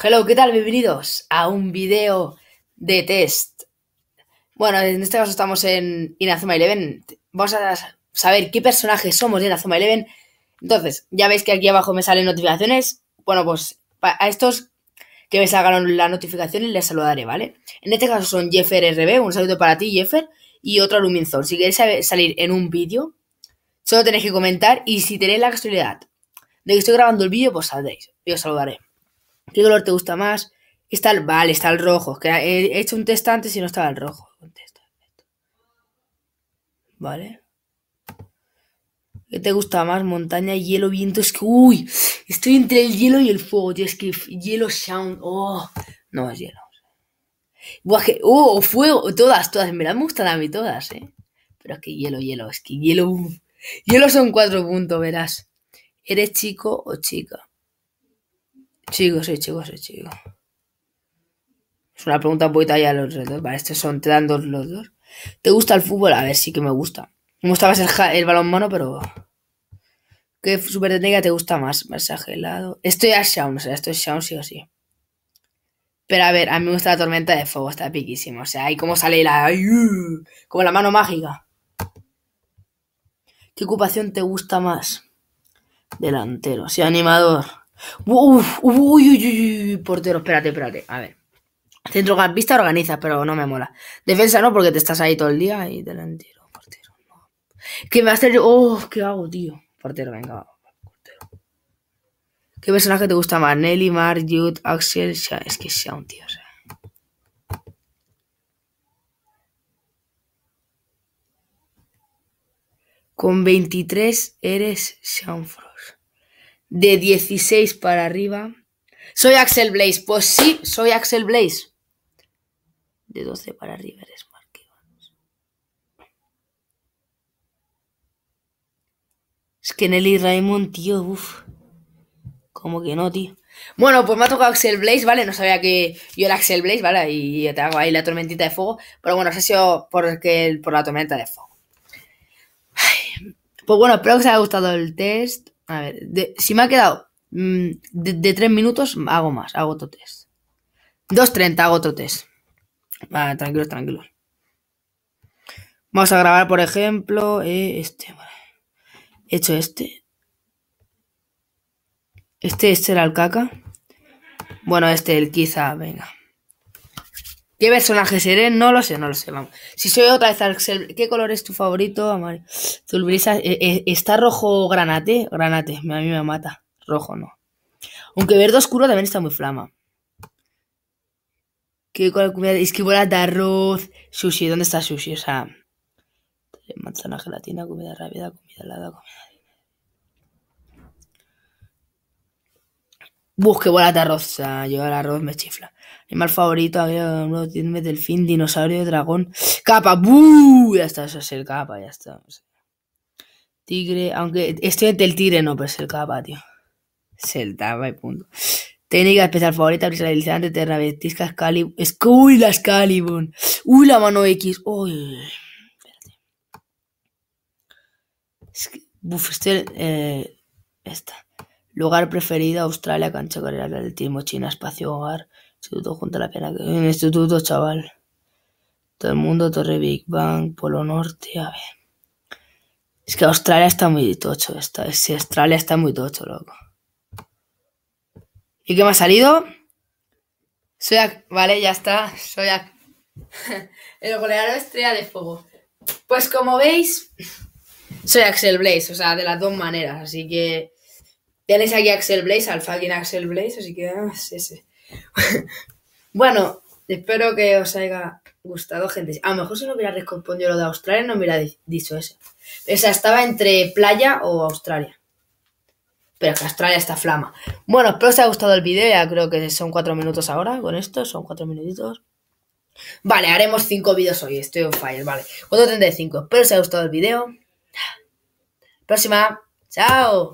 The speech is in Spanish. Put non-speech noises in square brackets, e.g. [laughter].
Hello, ¿qué tal? Bienvenidos a un video de test. Bueno, en este caso estamos en Inazuma Eleven. Vamos a saber qué personajes somos de Inazuma Eleven. Entonces, ya veis que aquí abajo me salen notificaciones. Bueno, pues a estos que me salgan las notificaciones les saludaré, ¿vale? En este caso son Jeffer RB, un saludo para ti, Jeffer, y otro LuminZone, Si queréis salir en un vídeo, solo tenéis que comentar y si tenéis la casualidad de que estoy grabando el vídeo, pues saldréis. Y os saludaré. ¿Qué color te gusta más? Está el, vale, está el rojo. Que he hecho un test antes y no estaba el rojo. Vale. ¿Qué te gusta más? Montaña, hielo, viento. Es que, uy, estoy entre el hielo y el fuego. Es que hielo sound. Oh, no es hielo. oh, fuego. Todas, todas. Me las gustan a mí todas, eh. Pero es que hielo, hielo. Es que hielo. Hielo son cuatro puntos, verás. ¿Eres chico o chica? Chico, sí, chico, sí, chico. Es una pregunta un poquito allá los dos. Vale, estos son, te dan dos los dos. ¿Te gusta el fútbol? A ver, sí que me gusta. Me gustaba el, el balón mono, pero. ¿Qué super técnica te gusta más? Más helado. Estoy a Shaun, o sea, estoy Shaun sí o sí. Pero a ver, a mí me gusta la tormenta de fuego, está piquísimo. O sea, ahí como sale la. Uh, como la mano mágica. ¿Qué ocupación te gusta más? Delantero. Sí, animador. Uf, uy, portero, espérate, espérate. A ver. Centro Centrocampista organiza, pero no me mola. Defensa no, porque te estás ahí todo el día y delantero, portero. No. ¿Qué me hacer yo? Oh, ¿qué hago, tío? Portero, venga, Portero. ¿Qué personaje te gusta más? Nelly, Mar, Jude, Axel, es que sea un tío, o sea. Con 23 eres Sean Frost de 16 para arriba. Soy Axel Blaze. Pues sí, soy Axel Blaze. De 12 para arriba eres Es que Nelly Raymond, tío, uff. Como que no, tío. Bueno, pues me ha tocado Axel Blaze, ¿vale? No sabía que yo era Axel Blaze, ¿vale? Y te hago ahí la tormentita de fuego. Pero bueno, eso ha sido por, por la tormenta de fuego. Pues bueno, espero que os haya gustado el test. A ver, si me ha quedado mm, de, tres minutos, hago más, hago otro test. 2.30, hago otro test. Vale, ah, tranquilo tranquilos. Vamos a grabar, por ejemplo, eh, este. Vale. He hecho este. Este, este era el caca. Bueno, este, el quizá, venga. ¿Qué personaje seré? No lo sé, no lo sé. Vamos. Si soy otra vez ¿qué color es tu favorito? Amarillo. Zulbrisa. Eh, eh, ¿Está rojo granate? Granate, a mí me mata. Rojo no. Aunque verde oscuro también está muy flama. ¿Qué color comida? bola de arroz. Sushi, ¿dónde está sushi? O sea. Manzana, gelatina, comida rápida, comida helada, comida. Busque de rosa. Yo el arroz me chifla. Animal favorito, había nuevo tiene delfín, dinosaurio, dragón. Capa, Bu Ya está, eso es el capa, ya está. Tigre, aunque estoy entre el tigre, no, pero es el capa, tío. Es el tapa y punto. Técnica especial favorita, terra, Terra, reventisca, Excalibur. ¡Uy, la Excalibur! ¡Uy, la mano X! ¡Uy! Espérate. buf, este, eh, esta. Lugar preferido, Australia, cancha carrera, atletismo, China, espacio, hogar, instituto junta, a la pena, un eh, instituto, chaval. Todo el mundo, Torre Big Bang, Polo Norte, a ver. Es que Australia está muy tocho, está, es, Australia está muy tocho, loco. ¿Y qué me ha salido? Soy Vale, ya está, soy [laughs] el goleador estrella de fuego. Pues como veis, soy Axel Blaze, o sea, de las dos maneras, así que... Tenéis aquí Axel Blaze, al fucking Axel Blaze, así que ah, [laughs] bueno, espero que os haya gustado, gente. A lo mejor si no hubiera respondido lo de Australia, no me hubiera dicho eso. sea, estaba entre playa o Australia. Pero que Australia está flama. Bueno, espero que os haya gustado el vídeo. Ya creo que son cuatro minutos ahora con esto. Son cuatro minutitos. Vale, haremos cinco vídeos hoy. Estoy on fire, vale. 4.35. Espero que os haya gustado el vídeo. Próxima. Chao.